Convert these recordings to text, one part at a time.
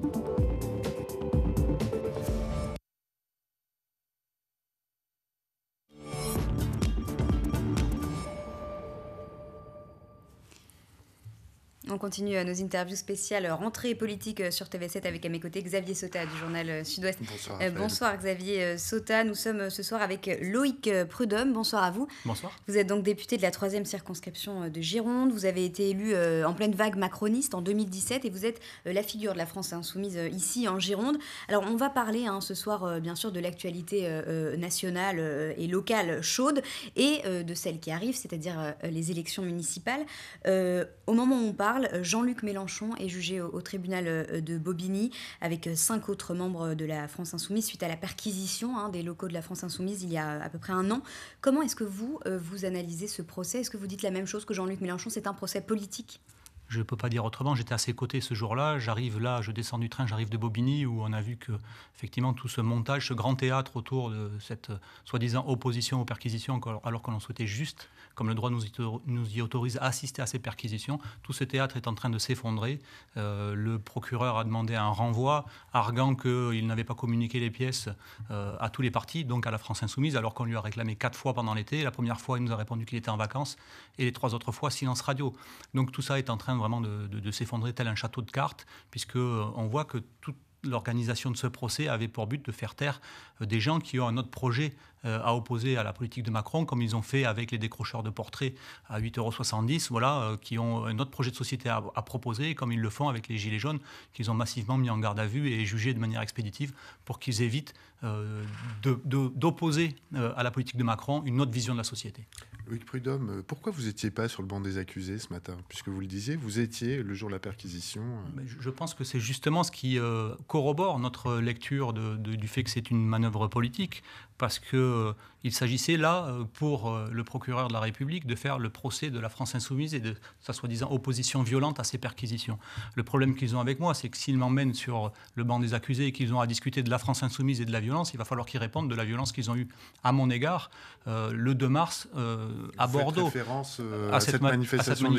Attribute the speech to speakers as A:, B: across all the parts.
A: Música On continue euh, nos interviews spéciales euh, rentrée politique euh, sur TV7 avec à mes côtés Xavier Sota du journal Sud-Ouest. Bonsoir, Xavier Sota. Nous sommes ce soir avec Loïc Prudhomme. Bonsoir à vous. Bonsoir. Vous êtes donc député de la troisième circonscription de Gironde. Vous avez été élu en pleine vague macroniste en 2017 et vous êtes la figure de la France insoumise hein, ici en Gironde. Alors on va parler hein, ce soir bien sûr de l'actualité nationale et locale chaude et de celle qui arrive, c'est-à-dire les élections municipales. au moment où on parle, euh, Jean-Luc Mélenchon est jugé au, tribunal euh, euh, de Bobigny avec cinq autres membres de la France Insoumise suite à la perquisition hein, des locaux de la France Insoumise il y a à peu près un an. Comment est-ce que vous, vous analysez ce procès Est-ce que vous dites la même chose que Jean-Luc Mélenchon C'est un procès politique
B: je ne peux pas dire autrement, j'étais à ses côtés ce jour-là, j'arrive là, je descends du train, j'arrive de Bobigny, où on a vu que effectivement tout ce montage, ce grand théâtre autour de cette soi-disant opposition aux perquisitions, alors que l'on souhaitait juste, comme le droit nous y autorise, assister à ces perquisitions, tout ce théâtre est en train de s'effondrer. Euh, le procureur a demandé un renvoi, arguant qu'il n'avait pas communiqué les pièces euh, à tous les partis, donc à la France insoumise, alors qu'on lui a réclamé quatre fois pendant l'été. La première fois, il nous a répondu qu'il était en vacances et les trois autres fois silence radio. Donc tout ça est en train vraiment de, s'effondrer tel un château de cartes, puisque euh, on voit que toute l'organisation de ce procès avait pour but de faire taire euh, des gens qui ont un autre projet euh, à opposer à la politique de Macron, comme ils ont fait avec les décrocheurs de portraits à 8,70 euros, voilà, euh, qui ont un autre projet de société à, proposer, comme ils le font avec les Gilets jaunes, qu'ils ont massivement mis en garde à vue et jugés de manière expéditive pour qu'ils évitent euh, d'opposer à la politique de Macron une autre vision de la société.
C: Louis Prudhomme, pourquoi vous n'étiez pas sur le banc des accusés ce matin Puisque vous le disiez, vous étiez le jour de la perquisition.
B: Je pense que c'est justement ce qui corrobore notre lecture du fait que c'est une manœuvre politique parce que euh, il s'agissait là, euh, pour euh, le procureur de la République, de faire le procès de la France insoumise et de sa soi-disant opposition violente à ces perquisitions. Le problème qu'ils ont avec moi, c'est que s'ils m'emmènent sur le banc des accusés et qu'ils ont à discuter de la France insoumise et de la violence, il va falloir qu'ils répondent de la violence qu'ils ont eue à mon égard euh, le 2 mars à Bordeaux. référence à, cette à, cette manifestation,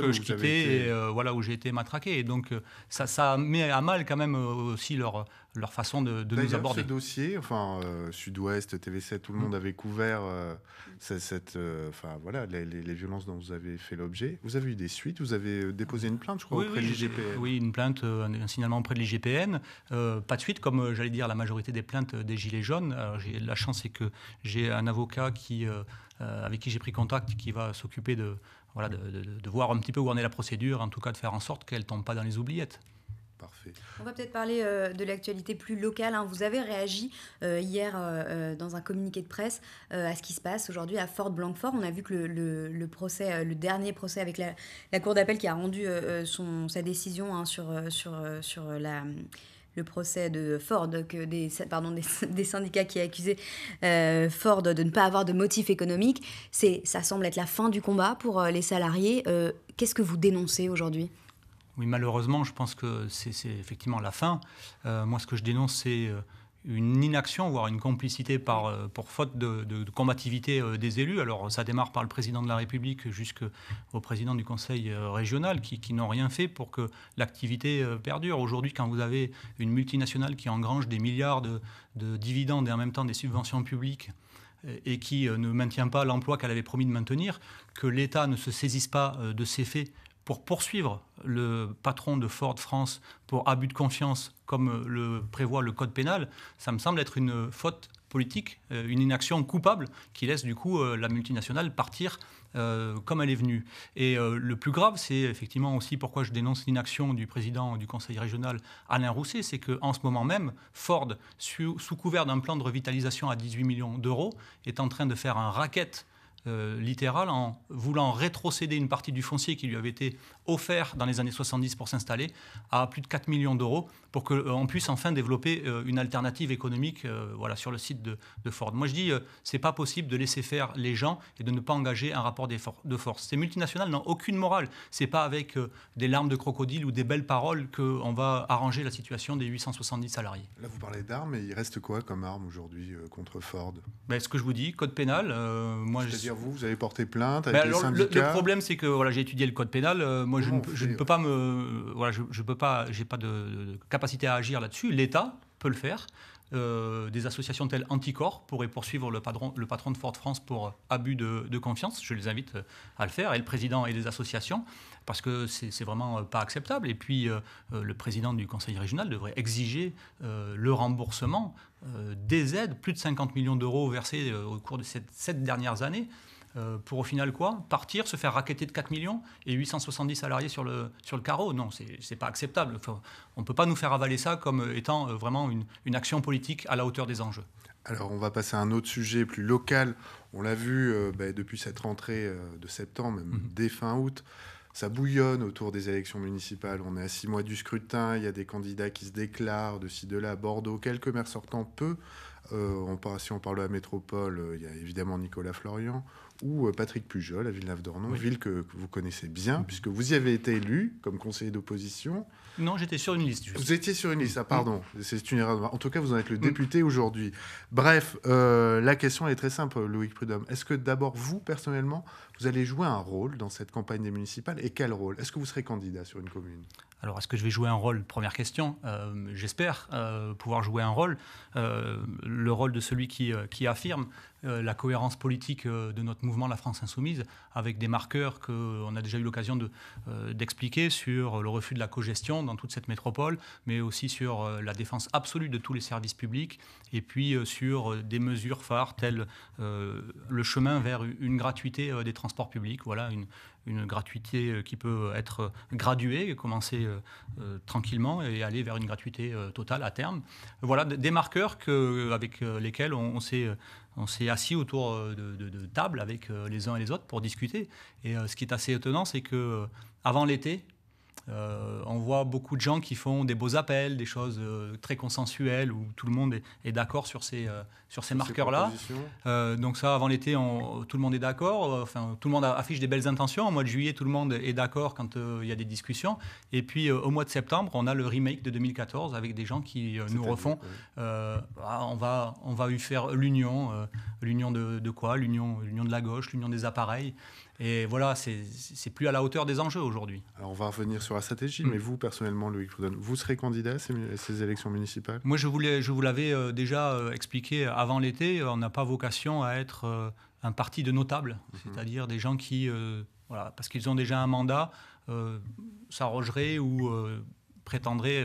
B: que je quittais, et, voilà où j'ai été matraqué. Et donc ça, ça met à mal quand même aussi leur, leur façon de, de nous aborder.
C: dossier, enfin Sud-Ouest, TV7, tout le monde avez couvert euh, cette, euh, enfin, voilà, les, violences dont vous avez fait l'objet. Vous avez eu des suites, vous avez euh, déposé une plainte, je crois, auprès de l'IGPN.
B: Oui, une plainte, un signalement auprès de l'IGPN. pas de suite, comme j'allais dire, la majorité des plaintes des Gilets jaunes. la chance, c'est que j'ai un avocat qui, avec qui j'ai pris contact qui va s'occuper de, voilà, de, de voir un petit peu où en est la procédure, en tout cas de faire en sorte qu'elle ne tombe pas dans les oubliettes.
A: On va peut-être parler euh, de l'actualité plus locale. Hein. Vous avez réagi euh, hier euh, dans un communiqué de presse à ce qui se passe aujourd'hui à Ford blanquefort On a vu que le, procès, le dernier procès avec la, cour d'appel qui a rendu sa décision hein, sur, le procès de Ford, que des, pardon, des, syndicats qui accusaient accusé Ford de ne pas avoir de motif économique. Ça semble être la fin du combat pour les salariés. Qu'est-ce que vous dénoncez aujourd'hui
B: oui, malheureusement, je pense que c'est effectivement la fin. Euh, moi, ce que je dénonce, c'est euh, une inaction, voire une complicité par, euh, pour faute de, combativité des élus. Alors ça démarre par le président de la République jusqu'au président du Conseil régional qui, n'ont rien fait pour que l'activité perdure. Aujourd'hui, quand vous avez une multinationale qui engrange des milliards de dividendes et en même temps des subventions publiques, et qui ne maintient pas l'emploi qu'elle avait promis de maintenir, que l'État ne se saisisse pas de ces faits pour poursuivre le patron de Ford France pour abus de confiance, comme le prévoit le Code pénal, ça me semble être une faute politique, euh, une inaction coupable qui laisse du coup euh, la multinationale partir euh, comme elle est venue. Et le plus grave, c'est effectivement aussi pourquoi je dénonce l'inaction du président du conseil régional Alain Rousset, c'est qu'en ce moment même, Ford, sous couvert d'un plan de revitalisation à 18 millions d'euros, est en train de faire un racket euh, littéral en voulant rétrocéder une partie du foncier qui lui avait été offert dans les années 70 pour s'installer à plus de 4 millions d'euros pour qu'on euh, puisse enfin développer euh, une alternative économique voilà, sur le site de, Ford. Moi je dis, ce n'est pas possible de laisser faire les gens et de ne pas engager un rapport de force. Ces multinationales n'ont aucune morale. C'est pas avec des larmes de crocodile ou des belles paroles qu'on va arranger la situation des 870 salariés.
C: Là vous parlez d'armes, mais il reste quoi comme arme aujourd'hui contre Ford
B: ben, Ce que je vous dis, code pénal. moi, je
C: vous, vous avez porté plainte avec ben Le,
B: problème, c'est que voilà, j'ai étudié le code pénal. Euh, moi, je, ne, peux pas me, voilà, je, peux pas, j'ai pas de, capacité à agir là-dessus. L'État peut le faire. Euh, des associations telles Anticorps pourraient poursuivre le patron, de Fort France pour euh, abus de, confiance. Je les invite euh, à le faire, et le président et les associations, parce que c'est vraiment pas acceptable. Et puis, le président du conseil régional devrait exiger le remboursement des aides, plus de 50 millions d'euros versés au cours de ces sept dernières années. Euh, pour au final quoi Partir, se faire racketter de 4 millions et 870 salariés sur le, sur le carreau Non, n'est pas acceptable. on ne peut pas nous faire avaler ça comme euh, étant euh, vraiment une, une action politique à la hauteur des enjeux.
C: Alors on va passer à un autre sujet plus local. On l'a vu bah, depuis cette rentrée de septembre, même mhm. dès fin août. Ça bouillonne autour des élections municipales. On est à six mois du scrutin, il y a des candidats qui se déclarent de ci, de là, Bordeaux. Quelques maires sortants, peu. si on parle de la métropole, il y a évidemment Nicolas Florian ou euh, Patrick Pujol à Villeneuve-d'Ornon, une ville que, vous connaissez bien, mhm. puisque vous y avez été élu comme conseiller d'opposition.
B: Non, j'étais sur une liste.
C: Vous étiez sur une liste, ah mhm. pardon, c'est une erreur. En tout cas, vous en êtes le mhm. député aujourd'hui. Bref, euh, la question est très simple, Loïc Prudhomme. Est-ce que d'abord, vous, personnellement, vous allez jouer un rôle dans cette campagne des municipales et quel rôle Est-ce que vous serez candidat sur une commune
B: alors, est-ce que je vais jouer un rôle Première question. Euh, j'espère euh, pouvoir jouer un rôle, euh, le rôle de celui qui, affirme la cohérence politique de notre mouvement La France Insoumise, avec des marqueurs qu'on a déjà eu l'occasion d'expliquer sur le refus de la cogestion dans toute cette métropole, mais aussi sur la défense absolue de tous les services publics, et puis sur des mesures phares telles le chemin vers une gratuité des transports publics. Voilà une, une gratuité euh, qui peut être graduée, commencer euh, euh, tranquillement et aller vers une gratuité totale à terme. Voilà des marqueurs avec lesquels on, s'est assis autour de, de, table avec les uns et les autres pour discuter. Et ce qui est assez étonnant, c'est que l'été, euh, on voit beaucoup de gens qui font des beaux appels, des choses euh, très consensuelles où tout le monde est, d'accord sur ces, euh, ces marqueurs-là. donc ça, avant l'été, tout le monde est d'accord. Enfin, tout le monde affiche des belles intentions. Au mois de juillet, tout le monde est d'accord quand il y a des discussions. Et puis au mois de septembre, on a le remake de 2014 avec des gens qui nous refont. Ah, on va on faire l'union, l'union de, de quoi L'union de la gauche, l'union des appareils. Et voilà, c'est plus à la hauteur des enjeux aujourd'hui.
C: Alors on va revenir sur la stratégie, mm. mais vous personnellement, Louis claude vous serez candidat à ces, élections municipales
B: Moi, je, vous l'avais euh, déjà euh, expliqué avant l'été, euh, on n'a pas vocation à être un parti de notables, mm-hmm. c'est-à-dire des gens qui, parce qu'ils ont déjà un mandat, s'arrogeraient ou prétendraient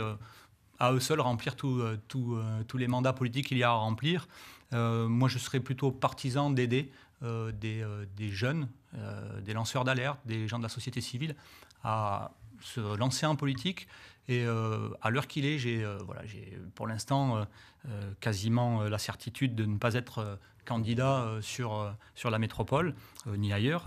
B: à eux seuls remplir tous les mandats politiques qu'il y a à remplir. Euh, moi, je serais plutôt partisan d'aider euh, euh, des, jeunes, des lanceurs d'alerte, des gens de la société civile à se lancer en politique. Et à l'heure qu'il est, j'ai pour l'instant quasiment la certitude de ne pas être candidat sur, la métropole, ni ailleurs,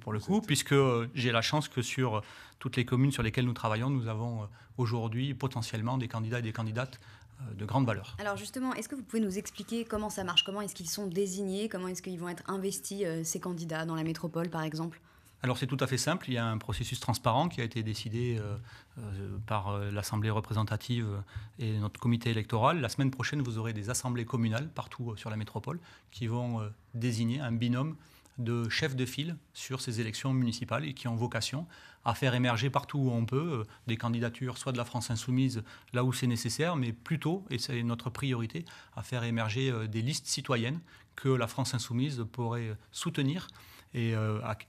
B: pour le coup, puisque j'ai la chance que sur toutes les communes sur lesquelles nous travaillons, nous avons aujourd'hui potentiellement des candidats et des candidates euh, de grande valeur.
A: Alors justement, est-ce que vous pouvez nous expliquer comment ça marche Comment est-ce qu'ils sont désignés Comment est-ce qu'ils vont être investis, euh, ces candidats, dans la métropole par exemple
B: alors c'est tout à fait simple, il y a un processus transparent qui a été décidé euh, par l'Assemblée représentative et notre comité électoral. La semaine prochaine, vous aurez des assemblées communales partout sur la métropole qui vont désigner un binôme de chefs de file sur ces élections municipales et qui ont vocation à faire émerger partout où on peut euh, des candidatures, soit de la France insoumise, là où c'est nécessaire, mais plutôt, et c'est notre priorité, à faire émerger euh, des listes citoyennes que la France insoumise pourrait euh, soutenir et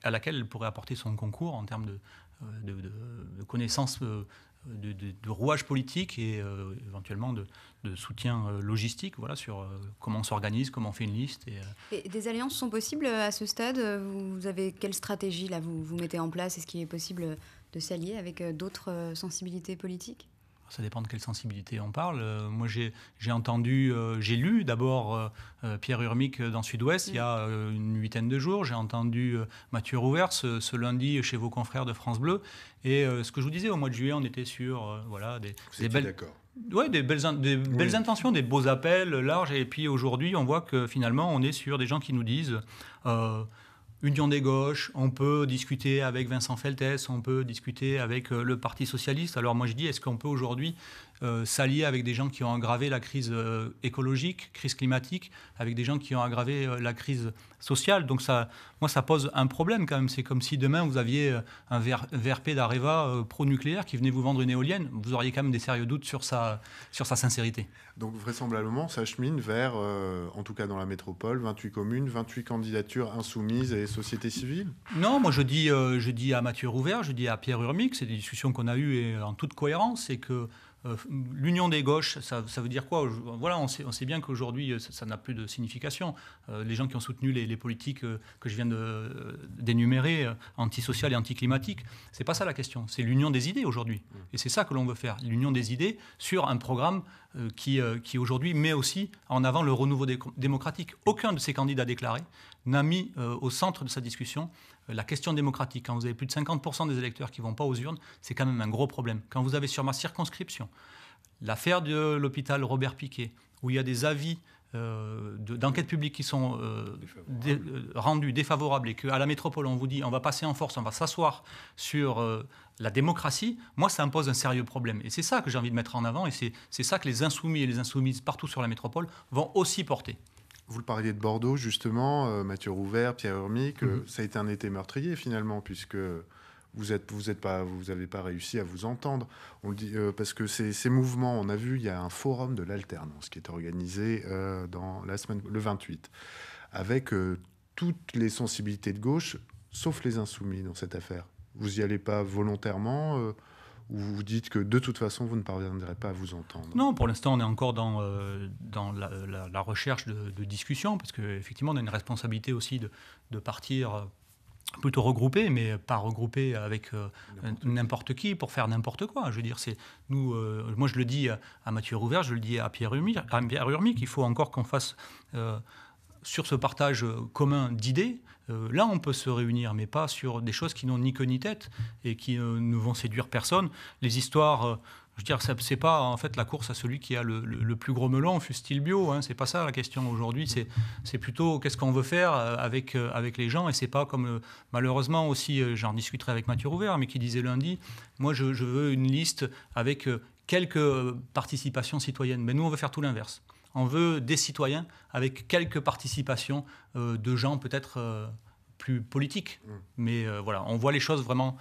B: à laquelle elle pourrait apporter son concours en termes de, connaissances de, de, de, rouage politique et euh, éventuellement de, soutien euh, logistique voilà, sur euh, comment on s'organise, comment on fait une liste.
A: des alliances sont possibles à ce stade Vous avez quelle stratégie là vous, vous mettez en place Est-ce qu'il est possible de s'allier avec d'autres sensibilités politiques
B: ça dépend de quelle sensibilité on parle. Euh, moi, j'ai entendu, euh, j'ai lu d'abord euh, Pierre Urmic dans Sud-Ouest il y a mm. une huitaine de jours. J'ai entendu Mathieu Rouvert ce, lundi chez vos confrères de France Bleu. Et ce que je vous disais, au mois de juillet, on était sur voilà, des, vous des belles. des belles, belles intentions, des beaux appels larges. Et puis aujourd'hui, on voit que finalement, on est sur des gens qui nous disent Union des gauches, on peut discuter avec Vincent Feltès, on peut discuter avec euh, le Parti socialiste. Alors moi je dis, est-ce qu'on peut aujourd'hui euh, s'allier avec des gens qui ont aggravé la crise euh, écologique, crise climatique, avec des gens qui ont aggravé euh, la crise sociale. Donc ça, moi, ça pose un problème quand même. C'est comme si demain, vous aviez un VRP d'Areva pro-nucléaire qui venait vous vendre une éolienne. Vous auriez quand même des sérieux doutes sur sa, sur sa sincérité.
C: Donc vraisemblablement, ça chemine vers, en tout cas dans la métropole, 28 communes, 28 candidatures insoumises et société civile
B: Non, moi je dis, je dis à Mathieu Rouvert, je dis à Pierre Urmic, c'est des discussions qu'on a eues et en toute cohérence, c'est que euh, l'union des gauches, ça, veut dire quoi Voilà, on sait, bien qu'aujourd'hui, euh, ça n'a plus de signification. Euh, les gens qui ont soutenu les, politiques que je viens d'énumérer, antisociales et anticlimatiques, c'est pas ça la question. C'est l'union des idées aujourd'hui. Mm. Et c'est ça que l'on veut faire, l'union des idées sur un programme qui, qui aujourd'hui met aussi en avant le renouveau démocratique. Aucun de ces candidats déclarés n'a mis au centre de sa discussion la question démocratique, quand vous avez plus de 50% des électeurs qui ne vont pas aux urnes, c'est quand même un gros problème. Quand vous avez sur ma circonscription l'affaire de l'hôpital Robert Piquet, où il y a des avis euh, d'enquête publique qui sont euh, euh, rendus défavorables et qu'à la métropole on vous dit on va passer en force, on va s'asseoir sur la démocratie, moi ça impose un sérieux problème. Et c'est ça que j'ai envie de mettre en avant et c'est ça que les insoumis et les insoumises partout sur la métropole vont aussi porter.
C: Vous le parliez de Bordeaux, justement, euh, Mathieu Rouvert, Pierre Urmic, euh, mhm. ça a été un été meurtrier finalement, puisque vous êtes vous pas pas réussi à vous entendre on dit euh, parce que ces, mouvements on a vu il y a un forum de l'alternance qui est organisé dans la semaine le 28 avec toutes les sensibilités de gauche sauf les insoumis dans cette affaire vous n'y allez pas volontairement où vous dites que de toute façon, vous ne parviendrez pas à vous entendre
B: Non, pour l'instant, on est encore dans, euh, dans la, recherche de, de discussion, parce qu'effectivement, on a une responsabilité aussi de, de partir euh, plutôt regroupé, mais pas regroupé avec euh, n'importe qui. pour faire n'importe quoi. Je veux dire, c'est nous. moi, je le dis à Mathieu Rouvert, je le dis à Pierre Urmi, qu'il faut encore qu'on fasse sur ce partage commun d'idées euh, là, on peut se réunir, mais pas sur des choses qui n'ont ni queue ni tête et qui euh, ne vont séduire personne. Les histoires, euh, je veux dire, c'est pas en fait la course à celui qui a le, plus gros melon, fustile bio. Hein, c'est pas ça la question aujourd'hui. C'est plutôt qu'est-ce qu'on veut faire avec, avec les gens et c'est pas comme malheureusement aussi, j'en discuterai avec Mathieu Rouvert, mais qui disait lundi, moi je veux une liste avec quelques participations citoyennes. Mais nous, on veut faire tout l'inverse on veut des citoyens avec quelques participations euh, de gens peut-être euh, plus politiques. Mm. Mais euh, voilà, on voit les choses vraiment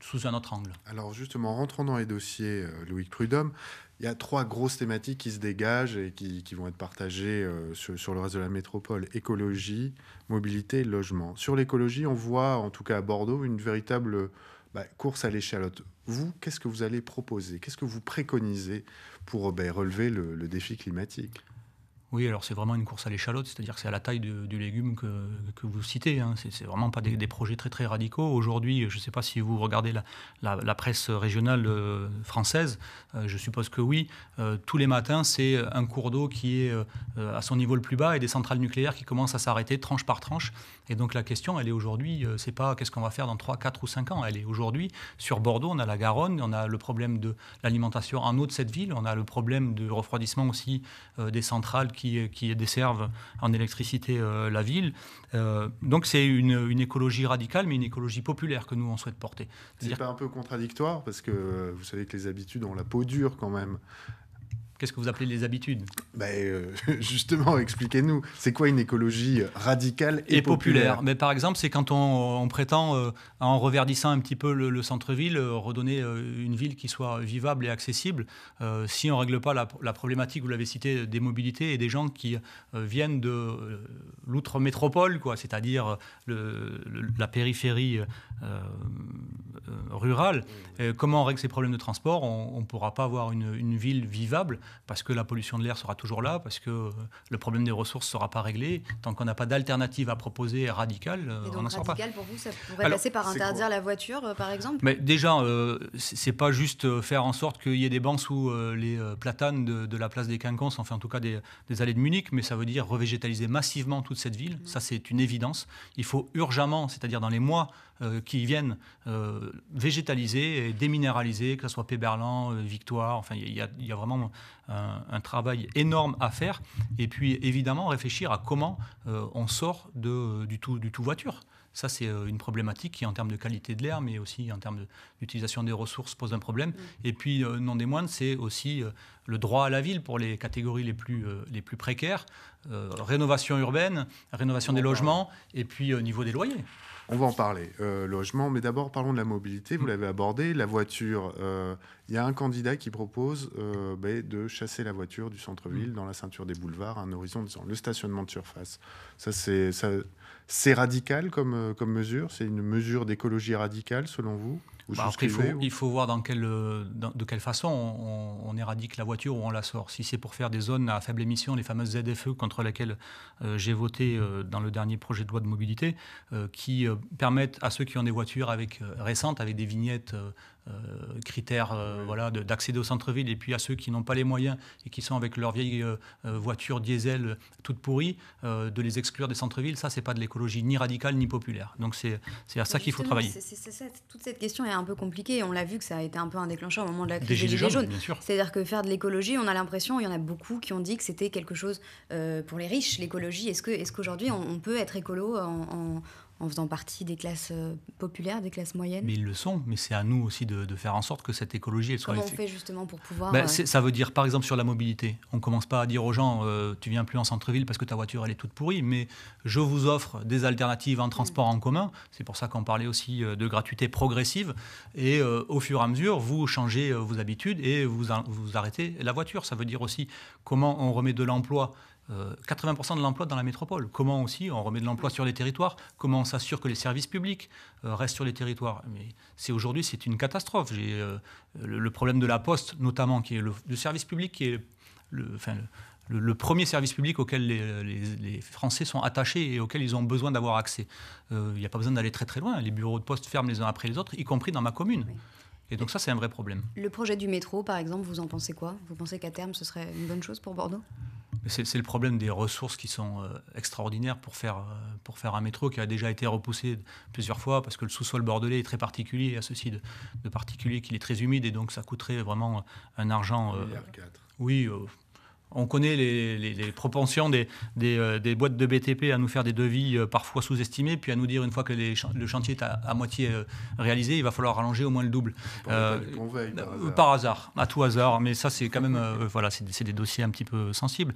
B: sous un autre angle.
C: Alors justement, rentrons dans les dossiers, Louis Prudhomme. Il y a trois grosses thématiques qui se dégagent et qui, vont être partagées sur, le reste de la métropole. Écologie, mobilité, logement. Sur l'écologie, on voit, en tout cas à Bordeaux, une véritable bah, course à l'échalote. Vous, qu'est-ce que vous allez proposer Qu'est-ce que vous préconisez pour ben, relever le défi climatique.
B: Oui, alors c'est vraiment une course à l'échalote, c'est-à-dire que c'est à la taille du légume que, vous citez. Hein. C'est, vraiment pas des, projets très très radicaux. Aujourd'hui, je ne sais pas si vous regardez la, presse régionale euh, française, euh, je suppose que oui. Euh, tous les matins, c'est un cours d'eau qui est à son niveau le plus bas et des centrales nucléaires qui commencent à s'arrêter tranche par tranche. Et donc la question, elle est aujourd'hui, c'est pas qu'est-ce qu'on va faire dans 3, 4 ou 5 ans. Elle est aujourd'hui sur Bordeaux, on a la Garonne, on a le problème de l'alimentation en eau de cette ville, on a le problème de refroidissement aussi des centrales qui qui, desservent en électricité euh, la ville. Euh, donc c'est une, écologie radicale, mais une écologie populaire que nous, on souhaite porter. C'est pas
C: un peu contradictoire, parce que euh, vous savez que les habitudes ont la
B: peau dure quand même. Qu'est-ce que vous appelez les habitudes ben,
C: Justement, expliquez-nous, c'est quoi une écologie radicale et, populaire,
B: Mais par exemple, c'est quand on, prétend, euh, en reverdissant un petit peu le, centre-ville, euh, redonner une ville qui soit vivable et accessible. si on ne règle pas la, problématique, vous l'avez cité, des mobilités et des gens qui viennent de l'outre-métropole, c'est-à-dire la périphérie euh, rural. Euh, comment on règle ces problèmes de transport On ne pourra pas avoir une, ville vivable parce que la pollution de l'air sera toujours là, parce que euh, le problème des ressources ne sera pas réglé. Tant qu'on n'a pas d'alternative à proposer radicale, Et on Radical,
A: pour vous, ça pourrait passer par interdire la voiture, par exemple
B: Mais déjà, ce n'est pas juste faire en sorte qu'il y ait des bancs sous les platanes de, la place des Quinconces, enfin en tout cas des, allées de Munich, mais ça veut dire revégétaliser massivement toute cette ville. Mmh. Ça, c'est une évidence. Il faut urgemment, c'est-à-dire dans les mois euh, qui viennent euh, végétaliser et déminéraliser, que ce soit Péberlan, euh, Victoire. Enfin, il y, a vraiment un, travail énorme à faire. Et puis, évidemment, réfléchir à comment on sort du, tout, voiture. Ça, c'est une problématique qui, en termes de qualité de l'air, mais aussi en termes d'utilisation des ressources, pose un problème. Mm. Et puis, non des moindres, c'est aussi le droit à la ville pour les catégories les plus, précaires, rénovation urbaine, rénovation des logements, et puis au niveau des loyers. On va en parler.
C: Euh, logement, mais d'abord parlons de la mobilité. Vous mm. l'avez abordé, la voiture. Euh, il y a un candidat qui propose euh, ben, de chasser la voiture du centre-ville mm. dans la ceinture des boulevards, un horizon disant le stationnement de surface. Ça, c'est, radical comme mesure. C'est une mesure d'écologie radicale, selon vous bah, il,
B: faut, voir de quelle façon on, éradique la voiture ou on la sort. Si c'est pour faire des zones à faible émission, les fameuses ZFE contre lesquelles euh, j'ai voté euh, dans le dernier projet de loi de mobilité, euh, qui permettent à ceux qui ont des voitures avec, récentes, avec des vignettes euh, critères euh, voilà, d'accéder au centre-ville, et puis à ceux qui n'ont pas les moyens et qui sont avec leur vieille euh, voiture diesel toute pourrie, de les exclure des centres-villes, ça, c'est pas de l'écologie ni radicale ni populaire. Donc c'est à ça qu'il faut travailler.
A: toute cette question est un peu compliquée. On l'a vu que ça a été un peu un déclencheur au moment de la crise des gilets, jaunes. C'est-à-dire que faire de l'écologie, on a l'impression, il y en a beaucoup qui ont dit que c'était quelque chose pour les riches, l'écologie. Est-ce qu'aujourd'hui, est ce on, on, peut être écolo en, en faisant partie des classes euh, populaires, des classes moyennes. Mais
B: ils le sont, mais c'est à nous aussi de, faire en sorte que cette écologie soit. Comment on fait
A: justement pour pouvoir. Ben, euh, ça
B: veut dire par exemple sur la mobilité. On commence pas à dire aux gens euh, tu viens plus en centre-ville parce que ta voiture elle est toute pourrie, mais je vous offre des alternatives en transport en commun. C'est pour ça qu'on parlait aussi de gratuité progressive et au fur et à mesure vous changez vos habitudes et vous, vous arrêtez la voiture. Ça veut dire aussi comment on remet de l'emploi 80% euh, de l'emploi dans la métropole. Comment aussi on remet de l'emploi sur les territoires Comment on s'assure que les services publics euh, restent sur les territoires Mais c'est aujourd'hui, c'est une catastrophe. J'ai euh, le, problème de la poste, notamment, qui est le, service public qui est le, premier service public auquel les, Français sont attachés et auquel ils ont besoin d'avoir accès. Il n'y a pas besoin d'aller très très loin. Les bureaux de poste ferment les uns après les autres, y compris dans ma commune. Et donc ça, c'est un vrai problème.
A: Le projet du métro, par exemple, vous en pensez quoi Vous pensez qu'à terme, ce serait une bonne chose pour Bordeaux
B: c'est le problème des ressources qui sont euh, extraordinaires pour faire, euh, pour faire un métro qui a déjà été repoussé plusieurs fois parce que le sous-sol bordelais est très particulier, à ceci de, particulier qu'il est très humide et donc ça coûterait vraiment un argent. Euh, oui, Oui, on connaît les, propensions euh, des, boîtes de BTP à nous faire des devis euh, parfois sous-estimés, puis à nous dire une fois que le chantier est à, moitié euh, réalisé, il va falloir rallonger au moins le double. par, hasard. à tout hasard. Mais ça, c'est quand même, voilà, c'est des dossiers un petit peu sensibles.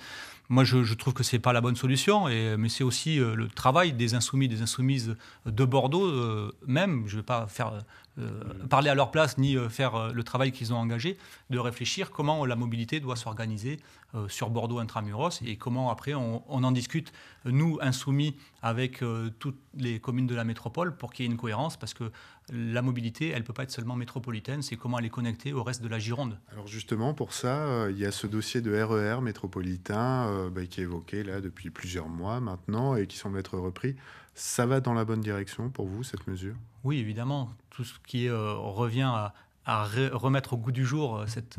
B: Moi, je, trouve que c'est pas la bonne solution, mais c'est aussi le travail des insoumis, des insoumises de Bordeaux, même. Je ne vais pas faire mm. parler à leur place ni faire le travail qu'ils ont engagé, de réfléchir comment la mobilité doit s'organiser euh, sur Bordeaux intramuros et comment après on, en discute, nous, insoumis, avec euh, toutes les communes de la métropole pour qu'il y ait une cohérence parce que la mobilité, elle ne peut pas être seulement métropolitaine, c'est comment elle est connectée au reste de la Gironde. Alors
C: justement, pour ça, euh, il y a ce dossier de RER e métropolitain bah, qui est évoqué là depuis plusieurs mois maintenant et qui semble être repris. Ça va dans la bonne direction pour vous, cette mesure
B: Oui, évidemment. Tout ce qui revient à remettre au goût du jour cette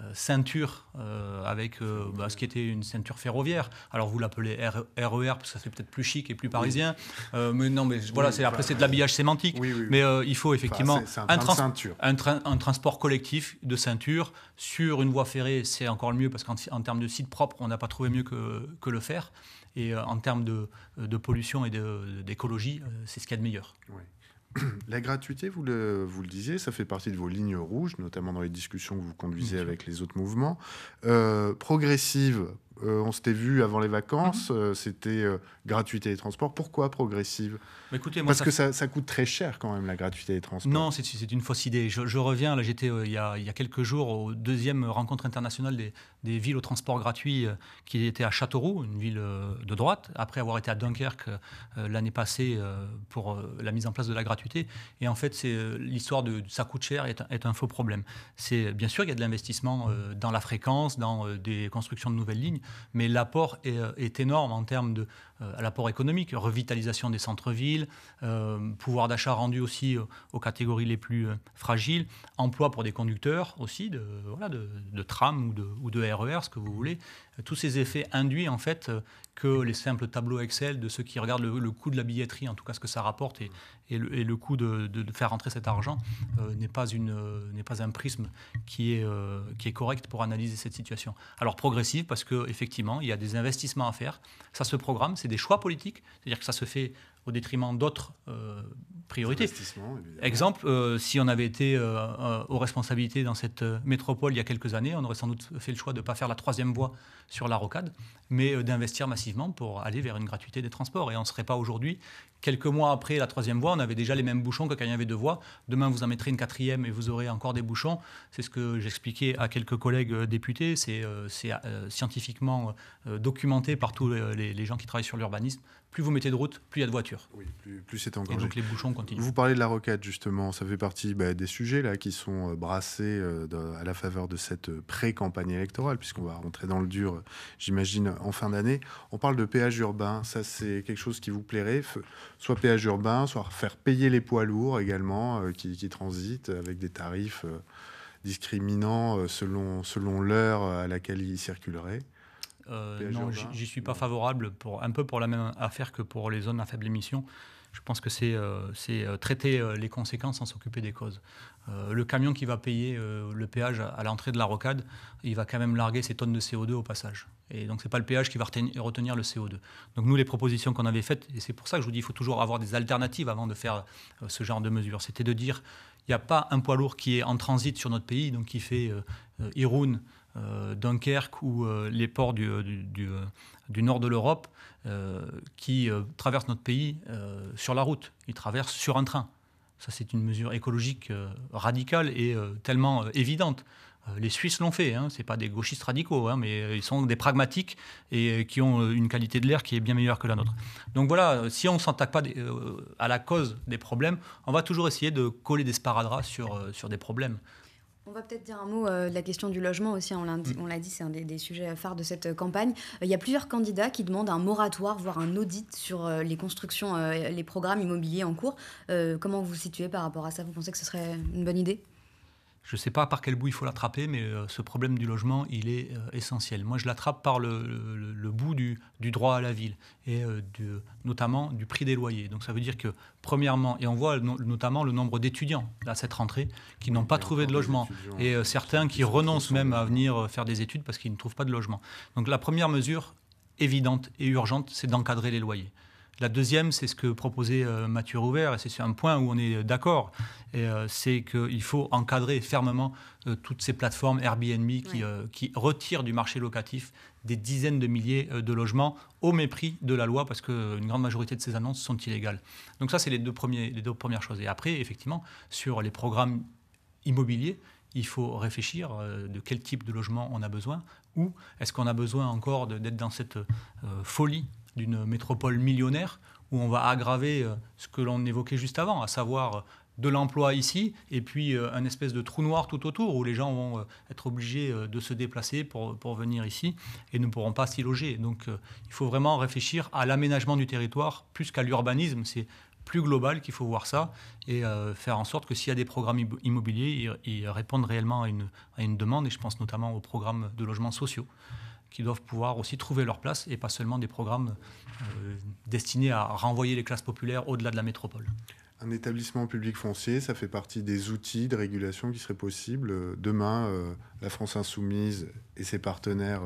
B: euh, ceinture euh, avec euh, bah, ce qui était une ceinture ferroviaire. Alors vous l'appelez RER e parce que ça fait peut-être plus chic et plus parisien. mais non, mais voilà, c'est, après c'est de l'habillage sémantique. mais il faut effectivement un, Un, transport collectif de ceinture sur une voie ferrée, c'est encore le mieux parce qu'en termes de site propre, on n'a pas trouvé mieux que, le faire. Et en termes de, pollution et d'écologie, c'est ce qu'il y a de meilleur.
C: La gratuité, vous le, vous le disiez, ça fait partie de vos lignes rouges, notamment dans les discussions que vous conduisez avec les autres mouvements. Euh, progressive euh, on s'était vu avant les vacances, mhm. euh, c'était euh, gratuité des transports. Pourquoi progressive Parce que ça, coûte très cher quand même la gratuité des transports.
B: Non, c'est une fausse idée. Je, reviens, là j'étais il, il, y a quelques jours aux deuxième rencontre internationale des, villes au transport gratuit qui était à Châteauroux, une ville de droite, après avoir été à Dunkerque l'année passée pour la mise en place de la gratuité. Et en fait, c'est l'histoire de ça coûte cher est, un faux problème. C'est bien sûr il y a de l'investissement dans la fréquence, dans des constructions de nouvelles lignes, mais l'apport euh, est, énorme en termes de, euh, à l'apport économique, revitalisation des centres-villes, euh, pouvoir d'achat rendu aussi euh, aux catégories les plus fragiles, emploi pour des conducteurs aussi, de, voilà, de, tram ou de, RER, e ce que vous voulez. Tous ces effets induits, en fait, que les simples tableaux Excel de ceux qui regardent le, coût de la billetterie, en tout cas ce que ça rapporte, et, et, le, coût de, faire rentrer cet argent, n'est pas, pas un prisme qui est, qui est correct pour analyser cette situation. Alors progressive, parce qu'effectivement, il y a des investissements à faire. Ça se programme, des choix politiques, c'est-à-dire que ça se fait au détriment d'autres euh, priorité. Exemple, euh, si on avait été euh, euh, aux responsabilités dans cette métropole il y a quelques années, on aurait sans doute fait le choix de ne pas faire la troisième voie sur la rocade, mais d'investir massivement pour aller vers une gratuité des transports. Et on ne serait pas aujourd'hui, quelques mois après la troisième voie, on avait déjà les mêmes bouchons que quand il y avait deux voies. Demain, vous en mettrez une quatrième et vous aurez encore des bouchons. C'est ce que j'expliquais à quelques collègues députés. C'est scientifiquement documenté par tous les gens qui travaillent sur l'urbanisme plus vous mettez de route, plus il y a de voitures. Oui, plus, c'est encore. Et donc les bouchons continuent. Vous
C: parlez de la roquette, justement. Ça fait partie bah, des sujets là, qui sont euh, brassés euh, à la faveur de cette euh, pré-campagne électorale, puisqu'on va rentrer dans le dur, j'imagine, en fin d'année. On parle de péage urbain. Ça, c'est quelque chose qui vous plairait. Soit péage urbain, soit faire payer les poids lourds également qui, transitent avec des tarifs discriminants selon, selon l'heure à laquelle ils circuleraient
B: euh, non, j'y suis pas favorable, pour, un peu pour la même affaire que pour les zones à faible émission. Je pense que c'est euh, euh, traiter euh, les conséquences sans s'occuper des causes. le camion qui va payer le péage à l'entrée de la rocade, il va quand même larguer ses tonnes de CO2 au passage. Et donc, ce n'est pas le péage qui va retenir le CO2. Donc, nous, les propositions qu'on avait faites, et c'est pour ça que je vous dis il faut toujours avoir des alternatives avant de faire ce genre de mesures, c'était de dire il n'y a pas un poids lourd qui est en transit sur notre pays, donc qui fait irune. Euh, Dunkerque ou euh, les ports euh, du, nord de l'Europe qui traversent notre pays sur la route. Ils traversent sur un train. Ça, c'est une mesure écologique radicale et tellement évidente. Les Suisses l'ont fait, hein. ce n'est pas des gauchistes radicaux, hein, mais ils sont des pragmatiques et qui ont une qualité de l'air qui est bien meilleure que la nôtre. Donc voilà, si on ne s'attaque pas à la cause des problèmes, on va toujours essayer de coller des sparadraps sur des problèmes.
A: On va peut-être dire un mot euh, de la question du logement aussi. On l'a dit, mm. c'est un des, sujets phares de cette euh, campagne. Euh, il y a plusieurs candidats qui demandent un moratoire, voire un audit sur les constructions, les programmes immobiliers en cours. comment vous vous situez par rapport à ça Vous pensez que ce serait une bonne idée
B: je ne sais pas par quel bout il faut l'attraper, mais euh, ce problème du logement, il est euh, essentiel. Moi, je l'attrape par le, bout du, droit à la ville, et euh, notamment du prix des loyers. Donc ça veut dire que, premièrement, et on voit notamment le nombre d'étudiants à cette rentrée qui n'ont pas trouvé de logement, et certains qui renoncent même à venir faire des études parce qu'ils ne trouvent pas de logement. Donc la première mesure évidente et urgente, c'est d'encadrer les loyers. La deuxième, c'est ce que proposait euh, Mathieu Rouvert, et c'est un point où on est d'accord, euh, c'est qu'il faut encadrer fermement euh, toutes ces plateformes Airbnb qui, retirent du marché locatif des dizaines de milliers de logements au mépris de la loi parce qu'une grande majorité de ces annonces sont illégales. Donc ça, c'est les, les deux premières choses. Et après, effectivement, sur les programmes immobiliers, il faut réfléchir de quel type de logement on a besoin, ou est-ce qu'on a besoin encore d'être dans cette folie d'une métropole millionnaire où on va aggraver euh, ce que l'on évoquait juste avant, à savoir euh, de l'emploi ici et puis euh, un espèce de trou noir tout autour où les gens vont être obligés de se déplacer pour, venir ici et ne pourront pas s'y loger. Donc il faut vraiment réfléchir à l'aménagement du territoire plus qu'à l'urbanisme. C'est plus global qu'il faut voir ça et faire en sorte que s'il y a des programmes immobiliers, ils, répondent réellement à une, à une demande et je pense notamment aux programmes de logements sociaux qui doivent pouvoir aussi trouver leur place et pas seulement des programmes euh, destinés à renvoyer les classes populaires au-delà de la métropole.
C: Un établissement public foncier, ça fait partie des outils de régulation qui seraient possibles. Demain, euh, la France insoumise et ses partenaires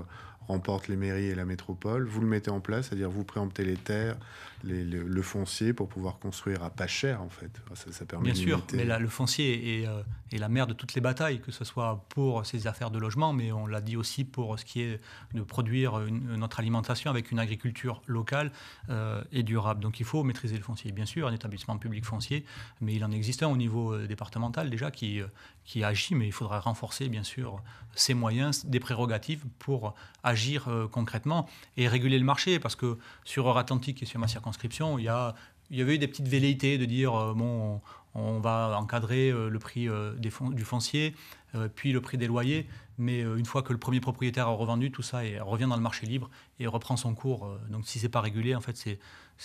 C: remporte les mairies et la métropole. Vous le mettez en place, c'est-à-dire vous préemptez les terres, le, foncier pour pouvoir construire à pas cher en fait. Ah, ça, permet Bien sûr, mais
B: là, le foncier euh, est, la mère de toutes les batailles, que ce soit pour ces affaires de logement, mais on l'a dit aussi pour ce qui est de produire notre alimentation avec une agriculture locale euh, et durable. Donc il faut maîtriser le foncier, bien sûr, un établissement public foncier, mais il en existe un au niveau euh, départemental déjà qui, qui agit, mais il faudra renforcer bien sûr ses moyens, des prérogatives pour agir agir euh, concrètement et réguler le marché. Parce que sur Euratlantique atlantique et sur ma circonscription, il y, a, il y avait eu des petites velléités de dire, euh, bon, on, va encadrer euh, le prix des du foncier, puis le prix des loyers. Mais une fois que le premier propriétaire a revendu, tout ça et revient dans le marché libre et reprend son cours. Donc si ce n'est pas régulé, en fait, c'est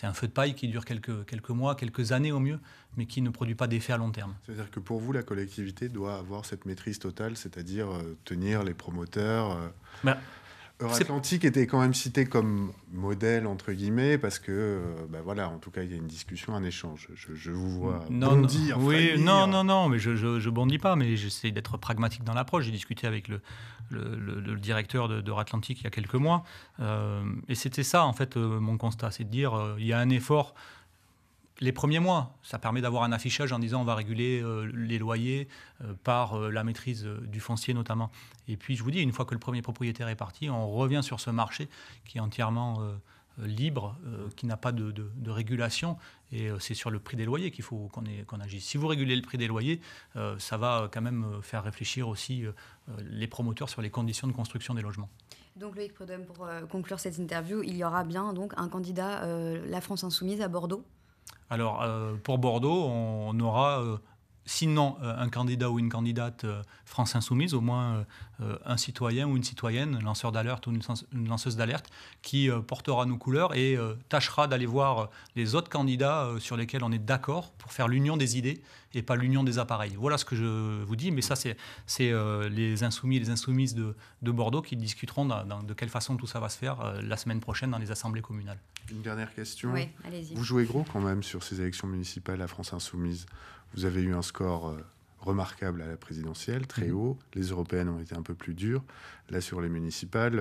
B: un feu de paille qui dure quelques, quelques mois, quelques années au mieux, mais qui ne produit pas d'effet à long terme.
C: C'est-à-dire que pour vous, la collectivité doit avoir cette maîtrise totale, c'est-à-dire tenir les promoteurs. Ben, Euratlantique était quand même cité comme modèle entre guillemets parce que euh, bah voilà en tout cas il y a une discussion un échange je, je vous vois bondir non, oui non
B: non non mais je, je, bondis pas mais j'essaie d'être pragmatique dans l'approche j'ai discuté avec le, le, directeur de, de il y a quelques mois euh, et c'était ça en fait euh, mon constat c'est de dire il y a un effort les premiers mois. Ça permet d'avoir un affichage en disant on va réguler euh, les loyers euh, par euh, la maîtrise du foncier notamment. Et puis je vous dis, une fois que le premier propriétaire est parti, on revient sur ce marché qui est entièrement libre, qui n'a pas de, régulation. Et c'est sur le prix des loyers qu'il faut qu'on agisse. Si vous régulez le prix des loyers, ça va quand même faire réfléchir aussi les promoteurs sur les conditions de construction des logements.
A: Donc Loïc Prudhomme, pour conclure cette interview, il y aura bien donc un candidat La France Insoumise à Bordeaux
B: alors, euh, pour Bordeaux, on, aura, euh, sinon euh, un candidat ou une candidate France Insoumise, au moins un citoyen ou une citoyenne, lanceur d'alerte ou une, lanceuse d'alerte, qui portera nos couleurs et tâchera d'aller voir les autres candidats sur lesquels on est d'accord pour faire l'union des idées et pas l'union des appareils. Voilà ce que je vous dis, mais ça, c'est euh, les insoumis et les insoumises de, Bordeaux qui discuteront de quelle façon tout ça va se faire euh, la semaine prochaine dans les assemblées communales.
A: Une
C: dernière question. Oui, vous jouez gros quand même sur ces élections municipales à France Insoumise. Vous avez eu un score euh, remarquable à la présidentielle, très mhm. haut. Les européennes ont été un peu plus dures. Là, sur les municipales,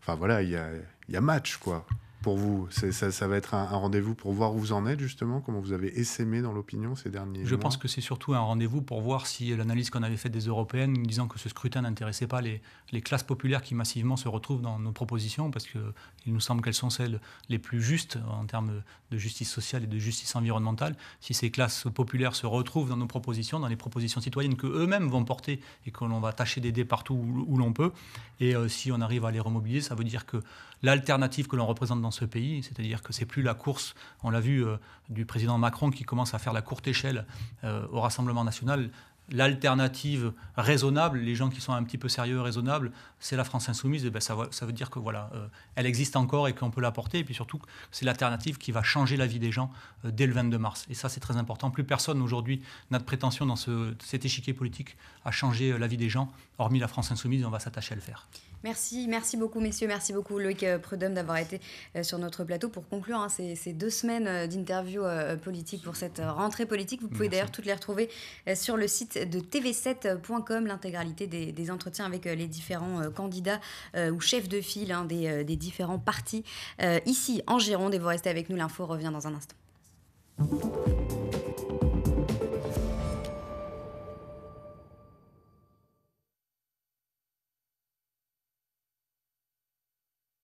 C: enfin voilà, il y a, y a match, quoi pour vous ça, ça, va être un, rendez-vous pour voir où vous en êtes justement, comment vous avez essaimé dans l'opinion ces
B: derniers mois Je pense que c'est surtout un rendez-vous pour voir si l'analyse qu'on avait faite des européennes, disant que ce scrutin n'intéressait pas les, classes populaires qui massivement se retrouvent dans nos propositions, parce qu'il nous semble qu'elles sont celles les plus justes en termes de justice sociale et de justice environnementale, si ces classes populaires se retrouvent dans nos propositions, dans les propositions citoyennes queux mêmes vont porter et que l'on va tâcher d'aider partout où, l'on peut, et euh, si on arrive à les remobiliser, ça veut dire que l'alternative que l'on représente dans ce pays, c'est-à-dire que c'est plus la course, on l'a vu, euh, du président Macron qui commence à faire la courte échelle euh, au Rassemblement national. L'alternative raisonnable, les gens qui sont un petit peu sérieux, raisonnables, c'est la France insoumise. Et ben, ça, veut dire que voilà, euh, elle existe encore et qu'on peut l'apporter. Et puis surtout, c'est l'alternative qui va changer la vie des gens dès le 22 mars. Et ça, c'est très important. Plus personne aujourd'hui n'a de prétention dans cet échiquier politique à changer la vie des gens, hormis la France insoumise. On va s'attacher à le faire.
A: Merci, merci beaucoup, messieurs. Merci beaucoup, Loïc euh, Prudhomme, d'avoir été euh, sur notre plateau pour conclure hein, ces, deux semaines euh, d'interview politique pour cette rentrée politique. Vous pouvez d'ailleurs toutes les retrouver sur le site de tv7.com, l'intégralité des, entretiens avec les différents candidats ou chefs de file hein, des, différents partis ici en Gironde. Et vous restez avec nous, l'info revient dans un instant.